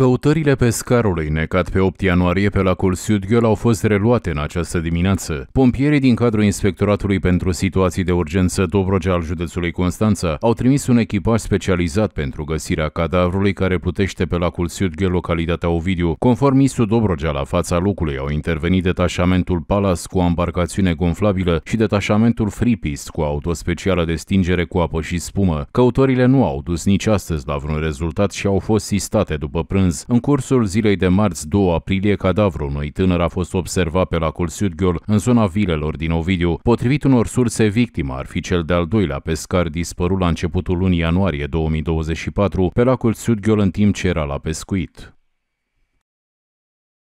Căutările pescarului necat pe 8 ianuarie pe lacul Sudghiol au fost reluate în această dimineață. Pompierii din cadrul Inspectoratului pentru Situații de Urgență Dobrogea al județului Constanța au trimis un echipaj specializat pentru găsirea cadavrului care plutește pe lacul Sudghiol, localitatea Ovidiu. Conform ISU Dobrogea, la fața locului au intervenit detașamentul Palas cu embarcațiune gonflabilă și detașamentul Freepist cu auto specială de stingere cu apă și spumă. Căutările nu au dus nici astăzi la vreun rezultat și au fost sistate după prânz prânz. În cursul zilei de marți 2 aprilie, cadavrul unui tânăr a fost observat pe lacul Sudghiol, în zona vilelor din Ovidiu. Potrivit unor surse, victima ar fi cel de-al doilea pescar dispărut la începutul lunii ianuarie 2024 pe lacul Sudghiol în timp ce era la pescuit.